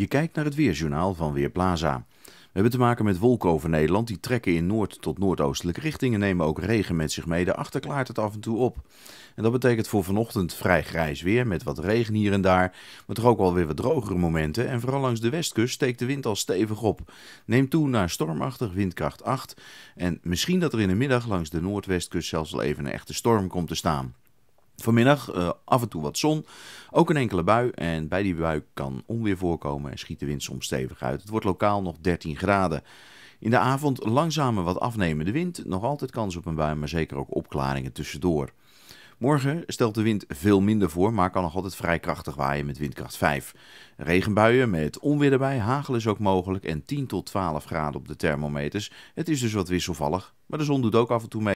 Je kijkt naar het weerjournaal van Weerplaza. We hebben te maken met wolken over Nederland. Die trekken in noord- tot noordoostelijke richtingen, nemen ook regen met zich mee. Daarachter klaart het af en toe op. En dat betekent voor vanochtend vrij grijs weer, met wat regen hier en daar. Maar toch ook alweer weer wat drogere momenten. En vooral langs de westkust steekt de wind al stevig op. Neemt toe naar stormachtig, windkracht 8. En misschien dat er in de middag langs de noordwestkust zelfs wel even een echte storm komt te staan. Vanmiddag eh, af en toe wat zon, ook een enkele bui en bij die bui kan onweer voorkomen en schiet de wind soms stevig uit. Het wordt lokaal nog 13 graden. In de avond langzamer wat afnemende wind, nog altijd kans op een bui, maar zeker ook opklaringen tussendoor. Morgen stelt de wind veel minder voor, maar kan nog altijd vrij krachtig waaien met windkracht 5. Regenbuien met onweer erbij, hagel is ook mogelijk en 10 tot 12 graden op de thermometers. Het is dus wat wisselvallig, maar de zon doet ook af en toe mee.